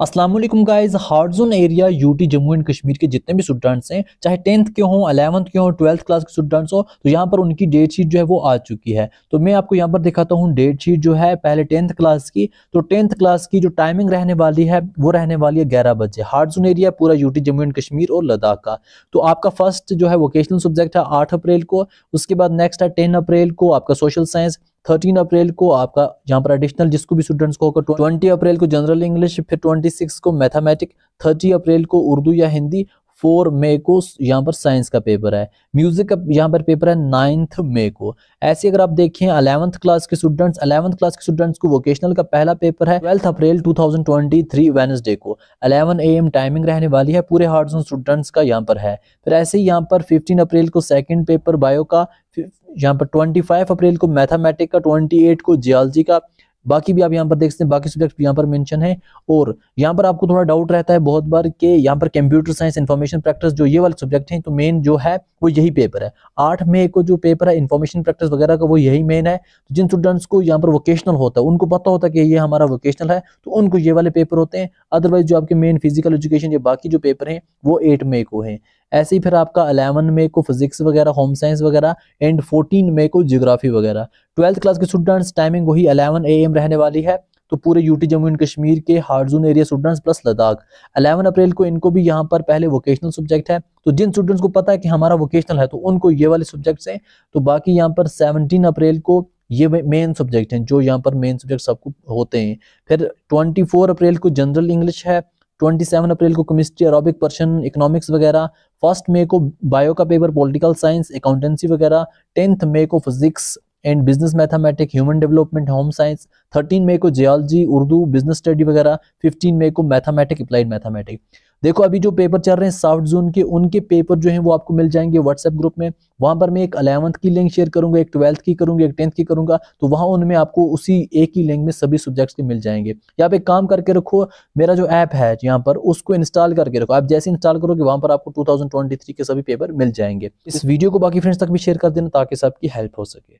Aslam guys hard zone area UT Jammu and Kashmir के जितने भी स्टूडेंट्स हैं चाहे टेंथ के हों अलेवंथ के हों ट्वेल्थ क्लास के स्टूडेंट्स हो तो यहाँ पर उनकी डेट शीट जो है वो आ चुकी है तो मैं आपको यहाँ पर दिखाता हूँ डेट शीट जो है पहले टेंथ क्लास की तो टेंथ क्लास की जो टाइमिंग रहने वाली है वो रहने वाली है ग्यारह बजे हार्ट जोन एरिया पूरा यूटी जम्मू एंड कश्मीर और लद्दाख का तो आपका फर्स्ट जो है वोकेशनल सब्जेक्ट है आठ अप्रैल को उसके बाद नेक्स्ट है टेन अप्रैल को आपका सोशल साइंस थर्टीन अप्रैल को आपका यहाँ पर एडिशनल जिसको भी स्टूडेंट्स को होगा ट्वेंटी अप्रैल को जनरल इंग्लिश फिर ट्वेंटी सिक्स को मैथामेटिक थर्टी अप्रैल को उर्दू या हिंदी फोर मे को यहाँ पर साइंस का पेपर है म्यूजिक का यहाँ पर पेपर है नाइन्थ मे को ऐसे अगर आप देखें अलेवंथ क्लास के स्टूडेंट्स अलेवंथ क्लास के स्टूडेंट्स को वोकेशनल का पहला पेपर है ट्वेल्थ अप्रैल 2023 वेनसडे को 11 एम टाइमिंग रहने वाली है पूरे हार्ड जोन स्टूडेंट्स का यहाँ पर है फिर ऐसे ही यहाँ पर 15 अप्रैल को सेकेंड पेपर बायो का यहाँ पर 25 अप्रैल को मैथमेटिक का 28 को जियालजी का बाकी भी आप यहाँ पर देख सकते हैं बाकी सब्जेक्ट यहाँ पर मेंशन है और यहाँ पर आपको थोड़ा डाउट रहता है बहुत बार कि यहाँ पर कंप्यूटर साइंस इन्फॉर्मेशन प्रैक्टिस जो ये वाले सब्जेक्ट हैं तो मेन जो है वो यही पेपर है आठ मई को जो पेपर है इन्फॉर्मेशन प्रैक्टिस वगैरह का वो यही मेन है तो जिन स्टूडेंट्स को यहाँ पर वोकेशनल होता है उनको पता होता है कि ये हमारा वोकेशनल है तो उनको ये वाले पेपर होते हैं अदरवाइज जो आपके मेन फिजिकल एजुकेशन या बाकी जो पेपर हैं वो एट मई को हैं ऐसे ही फिर आपका अलेवन में को फिजिक्स वगैरह होम साइंस वगैरह एंड फोर्टीन में को जियोग्राफी वगैरह ट्वेल्थ क्लास के स्टूडेंट्स टाइमिंग वही अलेवन ए एम रहने वाली है तो पूरे यूटी जम्मू एंड कश्मीर के हार्जून area students plus Ladakh eleven April को इनको भी यहाँ पर पहले वोकेशनल सब्जेक्ट है तो जिन स्टूडेंट्स को पता है कि हमारा वोकेशनल है तो उनको ये वाले सब्जेक्ट्स हैं तो बाकी यहाँ पर सेवनटीन अप्रैल को ये मेन सब्जेक्ट हैं जो यहाँ पर मेन सब्जेक्ट सबको होते हैं फिर 24 अप्रैल को जनरल इंग्लिश है 27 अप्रैल को केमिस्ट्री अरबिक पर्सन इकोनॉमिक्स वगैरह फर्स्ट मे को बायो का पेपर पॉलिटिकल साइंस अकाउंटेंसी वगैरह टेंथ मे को physics and business mathematic human development home science thirteen May को जियोलॉजी उर्दू बिजनेस स्टडी वगैरह फिफ्टीन मई को मैथमेटिक अप्लाइड मैथमेटिक देखो अभी जो पेपर चल रहे हैं साउट जोन के उनके पेपर जो हैं वो आपको मिल जाएंगे व्हाट्सएप ग्रुप में वहाँ पर मैं एक अलेवंथ की लिंक शेयर करूंगा एक ट्वेल्थ की करूंगा एक टेंथ की करूंगा तो वहाँ उनमें आपको उसी एक ही लिंक में सभी सब्जेक्ट्स के मिल जाएंगे यहाँ पे एक काम करके रखो मेरा जो ऐप है यहाँ पर उसको इंस्टॉल करके रखो आप जैसे इंस्टॉल करोगे वहाँ पर आपको टू के सभी पेपर मिल जाएंगे इस वीडियो को बाकी फ्रेंड्स तक भी शेयर कर देना ताकि सबकी हेल्प हो सके